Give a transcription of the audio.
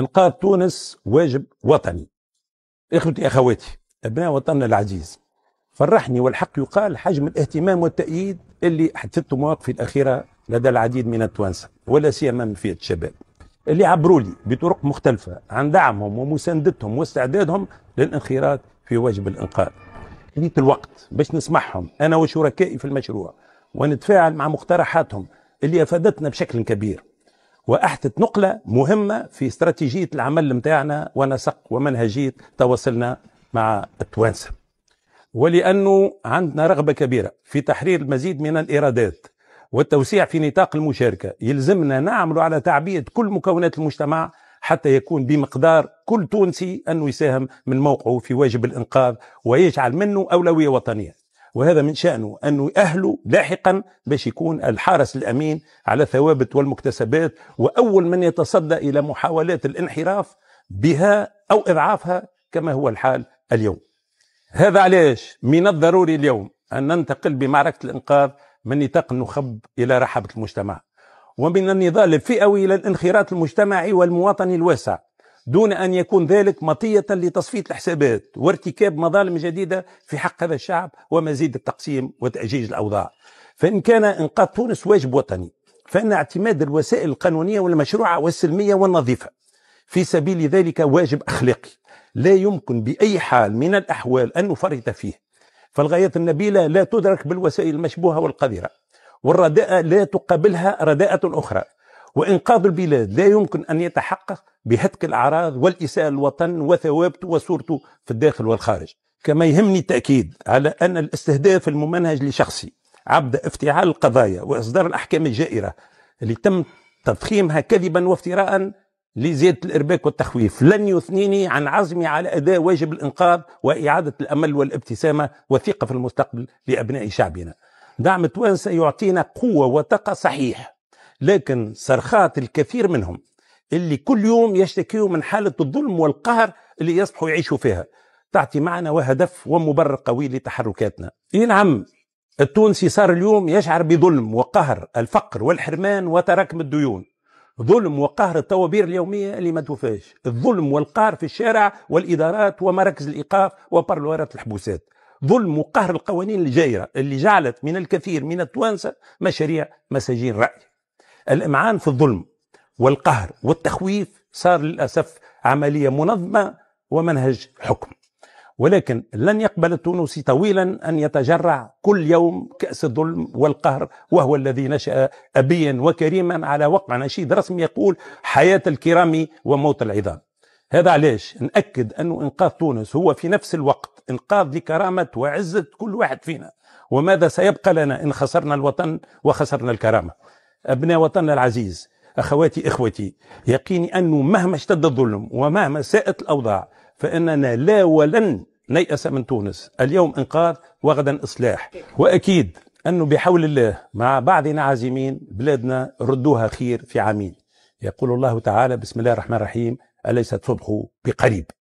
إنقاذ تونس واجب وطني إخوتي أخواتي أبناء وطننا العزيز فرحني والحق يقال حجم الاهتمام والتأييد اللي حدثت مواقفي الأخيرة لدى العديد من التوانسة ولا سيما من فئة الشباب اللي عبروا لي بطرق مختلفة عن دعمهم ومساندتهم واستعدادهم للانخراط في واجب الإنقاذ لقيت الوقت باش نسمعهم أنا وشركائي في المشروع ونتفاعل مع مقترحاتهم اللي أفادتنا بشكل كبير واحدث نقله مهمه في استراتيجيه العمل نتاعنا ونسق ومنهجيه تواصلنا مع التوانسه ولانه عندنا رغبه كبيره في تحرير المزيد من الايرادات والتوسيع في نطاق المشاركه يلزمنا نعمل على تعبئه كل مكونات المجتمع حتى يكون بمقدار كل تونسي انه يساهم من موقعه في واجب الانقاذ ويجعل منه اولويه وطنيه وهذا من شأنه أنه أهله لاحقا باش يكون الحارس الأمين على ثوابت والمكتسبات وأول من يتصدى إلى محاولات الانحراف بها أو إضعافها كما هو الحال اليوم هذا علاش من الضروري اليوم أن ننتقل بمعركة الإنقاذ من نطاق النخب إلى رحبة المجتمع ومن النضال الفئوي إلى الانخراط المجتمعي والمواطني الواسع دون أن يكون ذلك مطية لتصفية الحسابات وارتكاب مظالم جديدة في حق هذا الشعب ومزيد التقسيم وتأجيج الأوضاع فإن كان إنقاذ تونس واجب وطني فإن اعتماد الوسائل القانونية والمشروعة والسلمية والنظيفة في سبيل ذلك واجب أخلاقي لا يمكن بأي حال من الأحوال أن نفرط فيه فالغايات النبيلة لا تدرك بالوسائل المشبوهة والقذرة والرداءة لا تقابلها رداءة أخرى وإنقاذ البلاد لا يمكن أن يتحقق بهتك الأعراض والإساءة للوطن وثوابته وصورته في الداخل والخارج كما يهمني التأكيد على أن الاستهداف الممنهج لشخصي عبد افتعال القضايا وإصدار الأحكام الجائرة اللي تم تضخيمها كذبا وافتراء لزيادة الإرباك والتخويف لن يثنيني عن عزمي على أداء واجب الإنقاذ وإعادة الأمل والابتسامة والثقة في المستقبل لأبناء شعبنا دعم توانسة يعطينا قوة وطاقة صحيح لكن صرخات الكثير منهم اللي كل يوم يشتكيوا من حالة الظلم والقهر اللي يصبحوا يعيشوا فيها تعطي معنى وهدف ومبرر قوي لتحركاتنا إيه نعم التونسي صار اليوم يشعر بظلم وقهر الفقر والحرمان وتراكم الديون ظلم وقهر الطوابير اليومية اللي ما توفاش الظلم والقهر في الشارع والإدارات ومراكز الإيقاف وبرلوارات الحبوسات ظلم وقهر القوانين الجائرة اللي جعلت من الكثير من التوانسة مشاريع مساجين رأي الإمعان في الظلم والقهر والتخويف صار للأسف عملية منظمة ومنهج حكم ولكن لن يقبل التونسي طويلا أن يتجرع كل يوم كأس الظلم والقهر وهو الذي نشأ أبيا وكريما على وقع نشيد رسمي يقول حياة الكرام وموت العظام هذا علاش نأكد أنه إنقاذ تونس هو في نفس الوقت إنقاذ لكرامة وعزة كل واحد فينا وماذا سيبقى لنا إن خسرنا الوطن وخسرنا الكرامة أبناء وطننا العزيز أخواتي إخوتي يقيني أنه مهما اشتد الظلم ومهما ساءت الأوضاع فإننا لا ولن نيأس من تونس اليوم إنقاذ وغدا إصلاح وأكيد أنه بحول الله مع بعضنا عازمين بلادنا ردوها خير في عامين يقول الله تعالى بسم الله الرحمن الرحيم أليس تصبحوا بقريب